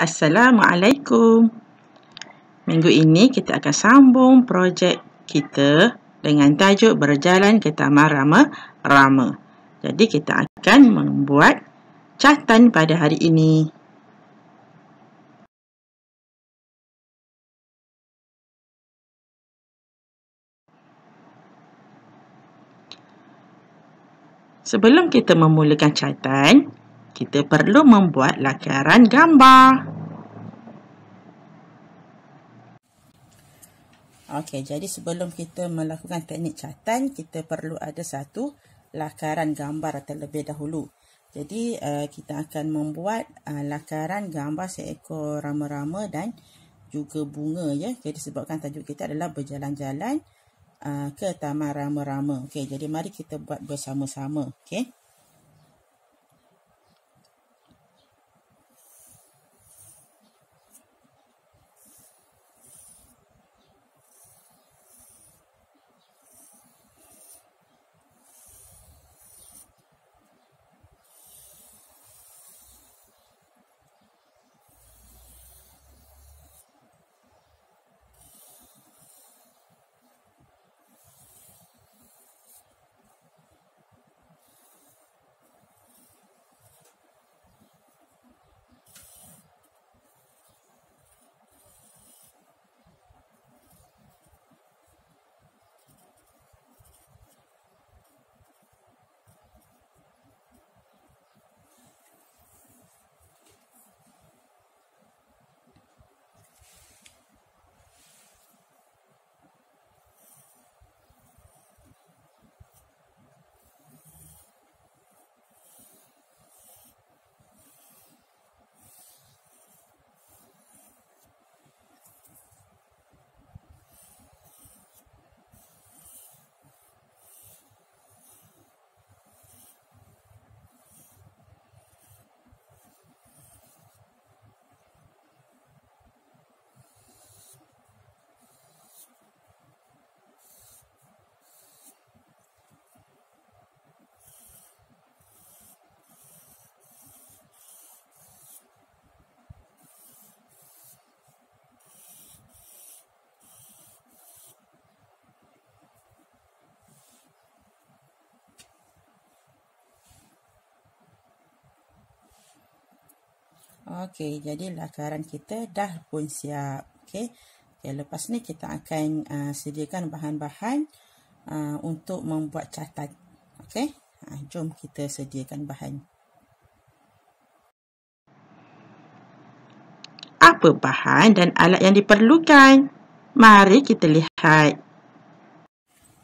Assalamualaikum. Minggu ini kita akan sambung projek kita dengan tajuk berjalan ke Taman Rama Rama. Jadi kita akan membuat catatan pada hari ini. Sebelum kita memulakan catatan kita perlu membuat lakaran gambar. Okey, jadi sebelum kita melakukan teknik catan, kita perlu ada satu lakaran gambar terlebih dahulu. Jadi, uh, kita akan membuat uh, lakaran gambar seekor rama-rama dan juga bunga. ya. Jadi, sebabkan tajuk kita adalah berjalan-jalan uh, ke taman rama-rama. Okey, jadi mari kita buat bersama-sama. Okey. Okey, jadi lakaran kita dah pun siap. Okey. Okay, lepas ni kita akan uh, sediakan bahan-bahan uh, untuk membuat catat. Okey. Ha, jom kita sediakan bahan. Apa bahan dan alat yang diperlukan? Mari kita lihat.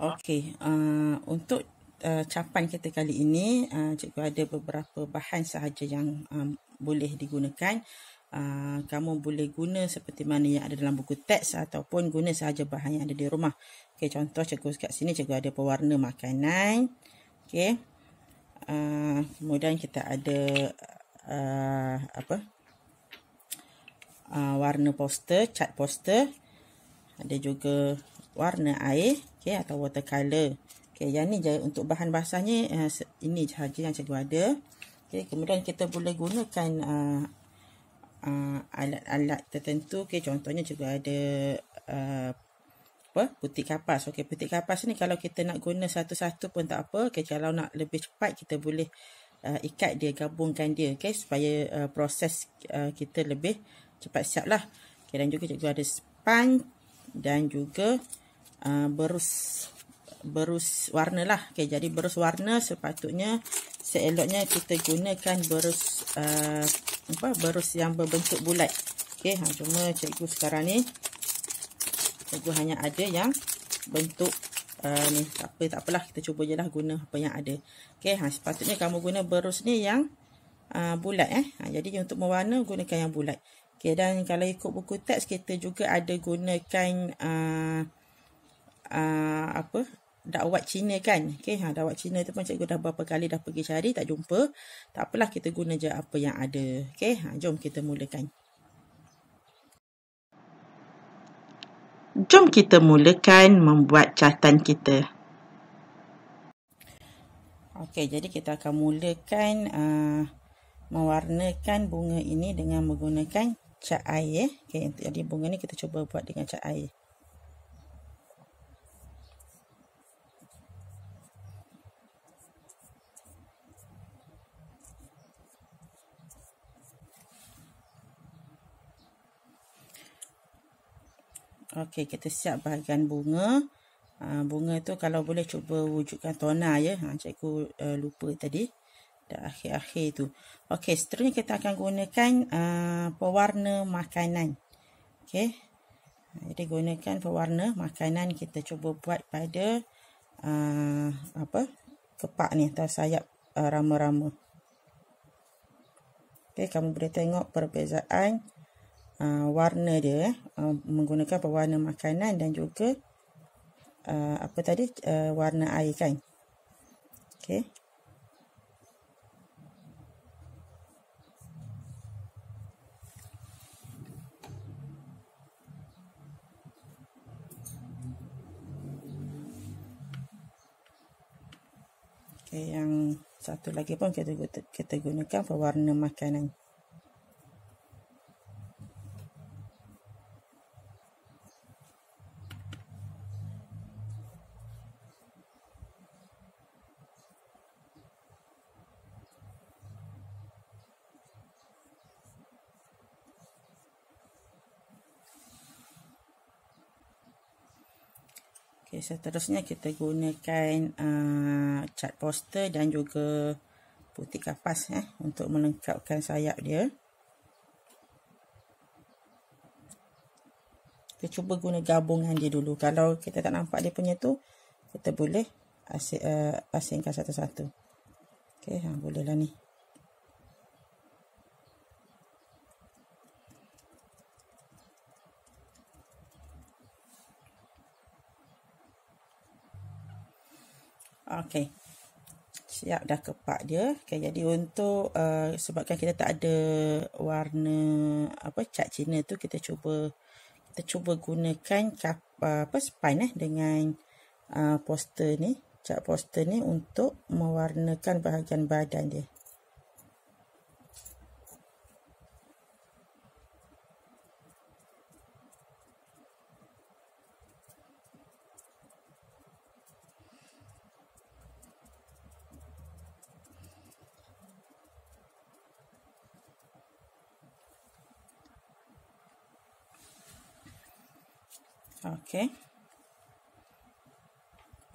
Okey, uh, untuk uh, capan kita kali ini, uh, cikgu ada beberapa bahan sahaja yang um, boleh digunakan. Uh, kamu boleh guna seperti mana yang ada dalam buku teks ataupun guna sahaja bahan yang ada di rumah. Okay contoh cikgu kat sini cikgu ada pewarna makanan. Okey. Uh, kemudian kita ada uh, apa? Uh, warna poster, cat poster. Ada juga warna air, okey atau watercolor. Okey, yang ni je untuk bahan basahnya uh, ini sahaja yang cikgu ada. Okey, kemudian kita boleh gunakan ah, ah, alat-alat uh, uh, tertentu. Okey, contohnya juga ada uh, apa? Putih kapas. Okey, putih kapas ni kalau kita nak guna satu-satu pun tak apa. Okey, kalau nak lebih cepat kita boleh uh, ikat dia, gabungkan dia. Okey, supaya uh, proses uh, kita lebih cepat siap lah. Okey, dan juga juga ada span dan juga uh, berus berus warna lah. Okey, jadi berus warna sepatutnya seeloknya kita gunakan berus uh, apa berus yang berbentuk bulat okey ha cuma cikgu sekarang ni cikgu hanya ada yang bentuk uh, ni tak apa tak apalah kita cuba jelah guna apa yang ada okey ha sepatutnya kamu guna berus ni yang uh, bulat eh ha, jadi untuk mewarna gunakan yang bulat okey dan kalau ikut buku teks kita juga ada gunakan uh, uh, apa dakwat Cina kan. Okay, ha, dakwat Cina tu pun cikgu dah berapa kali dah pergi cari, tak jumpa. Tak apalah, kita guna je apa yang ada. Okay, ha, jom kita mulakan. Jom kita mulakan membuat catatan kita. Okey, jadi kita akan mulakan uh, mewarnakan bunga ini dengan menggunakan cat air. Okey, jadi bunga ni kita cuba buat dengan cat air. Okey, kita siap bahagian bunga. Ha, bunga tu kalau boleh cuba wujudkan toner ya. Ha, cikgu uh, lupa tadi. Dah akhir-akhir tu. Okey, seterusnya kita akan gunakan uh, pewarna makanan. Okey. Ha, jadi gunakan pewarna makanan kita cuba buat pada uh, apa? Kepak ni atau sayap rama-rama. Uh, Okey, kamu boleh tengok perbezaan uh, warna dia uh, menggunakan pewarna makanan dan juga uh, apa tadi uh, warna air kan okey Okay, yang satu lagi pun kita, kita gunakan pewarna makanan. Okay, seterusnya kita gunakan uh, cat poster dan juga putih kapas eh, untuk melengkapkan sayap dia. Kita cuba guna gabungan dia dulu. Kalau kita tak nampak dia punya tu, kita boleh asing, uh, asingkan satu-satu. Okay, ha, bolehlah ni. Okay. Siap dah kepak dia. Okay, jadi untuk uh, sebabkan kita tak ada warna apa cat Cina tu kita cuba kita cuba gunakan cap, uh, apa spine eh dengan uh, poster ni, cat poster ni untuk mewarnakan bahagian badan dia. Okey.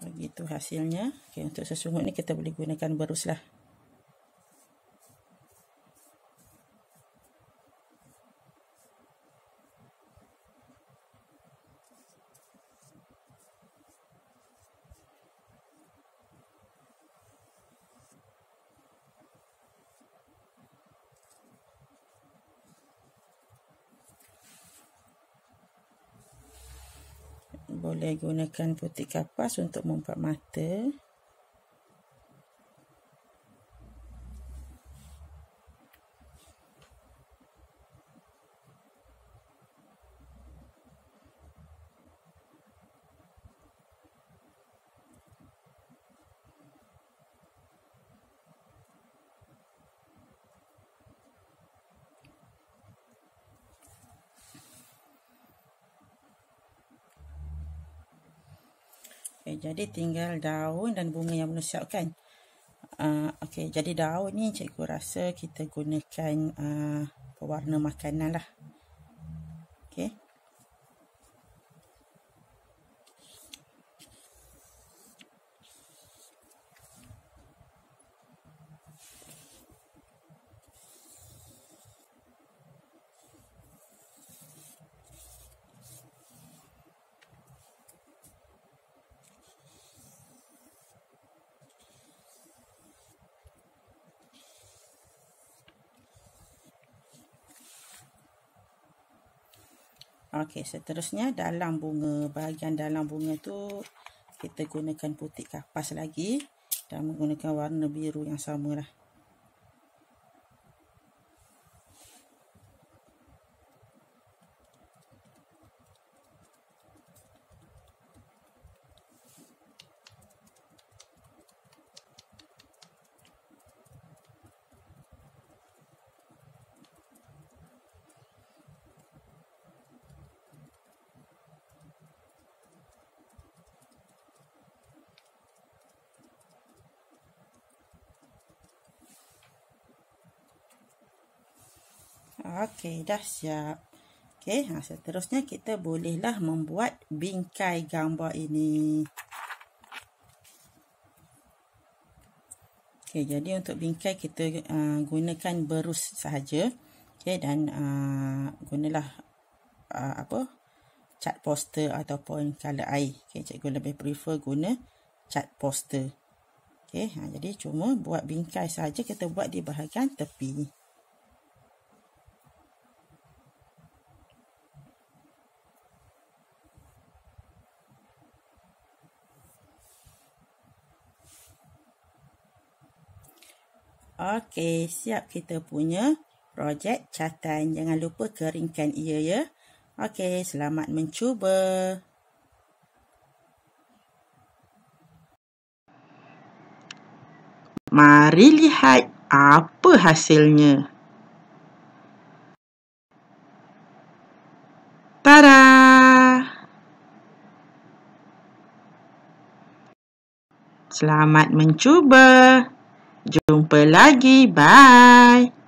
Begitu hasilnya. Okay untuk ini kita boleh gunakan beruslah. boleh gunakan putih kapas untuk membuat mata. Okay, jadi tinggal daun dan bunga yang belum siap kan. Uh, ah, okay, jadi daun ni cikgu rasa kita gunakan uh, pewarna makanan lah. Okay. Okey, seterusnya dalam bunga, bahagian dalam bunga tu kita gunakan putih kapas lagi dan menggunakan warna biru yang samalah. Okey, dah siap. Okey, ha, seterusnya kita bolehlah membuat bingkai gambar ini. Okey, jadi untuk bingkai kita uh, gunakan berus sahaja. Okey, dan uh, gunalah uh, apa? cat poster ataupun color air. Okey, cikgu lebih prefer guna cat poster. Okey, ha, jadi cuma buat bingkai sahaja kita buat di bahagian tepi. Okey, siap kita punya projek catan. Jangan lupa keringkan ia ya. Okey, selamat mencuba. Mari lihat apa hasilnya. Tada! Selamat mencuba. Jumpa lagi. Bye.